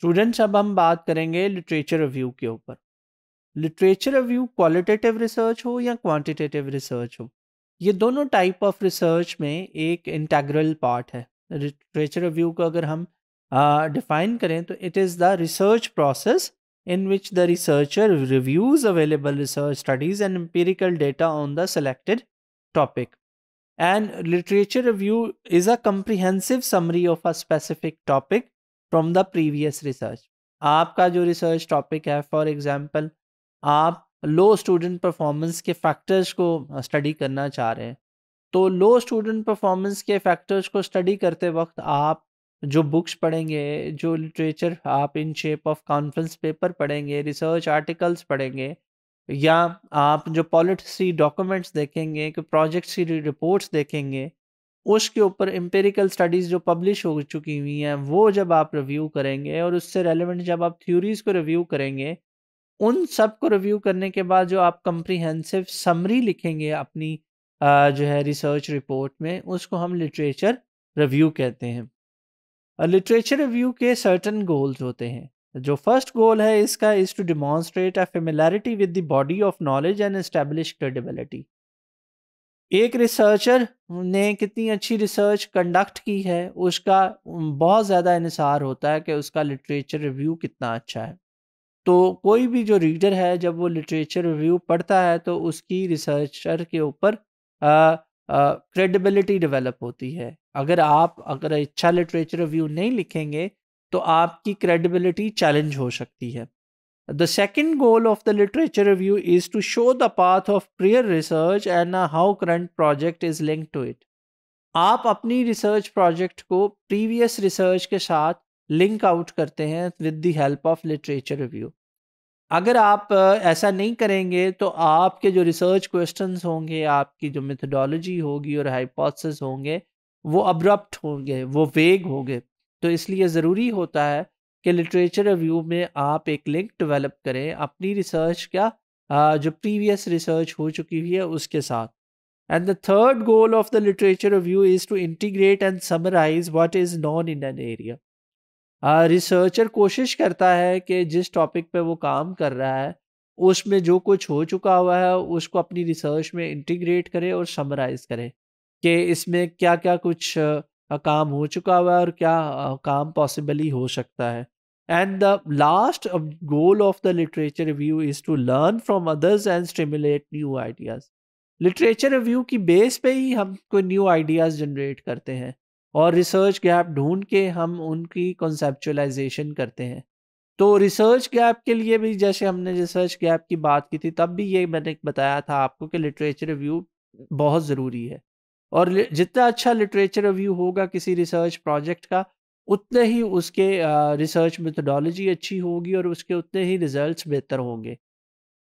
Students अब हम बात करेंगे लिटरेचर रिव्यू के ऊपर लिटरेचर रिव्यू क्वालिटेटिव रिसर्च हो या क्वांटिटेटिव रिसर्च हो ये दोनों टाइप ऑफ रिसर्च में एक इंटेग्रल पार्ट है लिटरेचर रिव्यू को अगर हम डिफाइन uh, करें तो it is the research process in which the researcher reviews available research studies and empirical data on the selected topic and literature review is a comprehensive summary of a specific topic from the previous research आपका जो research topic है for example आप low student performance के factors को study करना चाह रहे हैं तो लो स्टूडेंट परफॉर्मेंस के फैक्टर्स को स्टडी करते वक्त आप जो बुक्स पढ़ेंगे जो लिटरेचर आप in shape of conference paper पढ़ेंगे रिसर्च आर्टिकल्स पढ़ेंगे या आप जो पॉलिसी डॉक्यूमेंट्स देखेंगे कि प्रोजेक्ट्स की रिपोर्ट्स देखेंगे उसके ऊपर एम्पेरिकल स्टडीज़ जो पब्लिश हो चुकी हुई हैं वो जब आप रिव्यू करेंगे और उससे रेलिवेंट जब आप थ्योरीज़ को रिव्यू करेंगे उन सब को रिव्यू करने के बाद जो आप कंप्रीहेंसिव समरी लिखेंगे अपनी जो है रिसर्च रिपोर्ट में उसको हम लिटरेचर रिव्यू कहते हैं लिटरेचर रिव्यू के सर्टन गोल्स होते हैं जो फर्स्ट गोल है इसका is to demonstrate a familiarity with the body of knowledge and establish credibility एक रिसर्चर ने कितनी अच्छी रिसर्च कंडक्ट की है उसका बहुत ज़्यादा इंसार होता है कि उसका लिटरेचर रिव्यू कितना अच्छा है तो कोई भी जो रीडर है जब वो लिटरेचर रिव्यू पढ़ता है तो उसकी रिसर्चर के ऊपर क्रेडिबिलिटी डेवलप होती है अगर आप अगर अच्छा लिटरेचर रिव्यू नहीं लिखेंगे तो आपकी क्रेडिबिलिटी चैलेंज हो सकती है The second goal of the literature review is to show the path of prior research and how current project is linked to it. आप अपनी रिसर्च प्रोजेक्ट को प्रीवियस रिसर्च के साथ लिंक आउट करते हैं with the help of literature review अगर आप ऐसा नहीं करेंगे तो आपके जो रिसर्च क्वेश्चंस होंगे आपकी जो मेथडोलॉजी होगी और हाइपोथेसिस होंगे वो अब्रप्ट होंगे वो वेग होंगे तो इसलिए ज़रूरी होता है कि लिटरेचर रिव्यू में आप एक लिंक डेवलप करें अपनी रिसर्च क्या जो प्रीवियस रिसर्च हो चुकी हुई है उसके साथ and the third goal of the literature review is to integrate and summarise what is known in an area researcher कोशिश करता है कि जिस टॉपिक पे वो काम कर रहा है उसमें जो कुछ हो चुका हुआ है उसको अपनी रिसर्च में इंटीग्रेट करें और समराइज करें कि इसमें क्या क्या कुछ काम हो चुका हुआ है और क्या काम पॉसिबली हो सकता है And the last um, goal of the literature review is to learn from others and stimulate new ideas. Literature review की बेस पे ही हम कोई न्यू आइडियाज़ जनरेट करते हैं और रिसर्च गैप ढूंढ के हम उनकी कॉन्सेप्चुलाइजेशन करते हैं तो रिसर्च गैप के लिए भी जैसे हमने रिसर्च गैप की बात की थी तब भी ये मैंने बताया था आपको कि लिटरेचर रिव्यू बहुत ज़रूरी है और जितना अच्छा लिटरेचर रिव्यू होगा किसी रिसर्च प्रोजेक्ट का उतने ही उसके रिसर्च मेथडोलॉजी अच्छी होगी और उसके उतने ही रिजल्ट्स बेहतर होंगे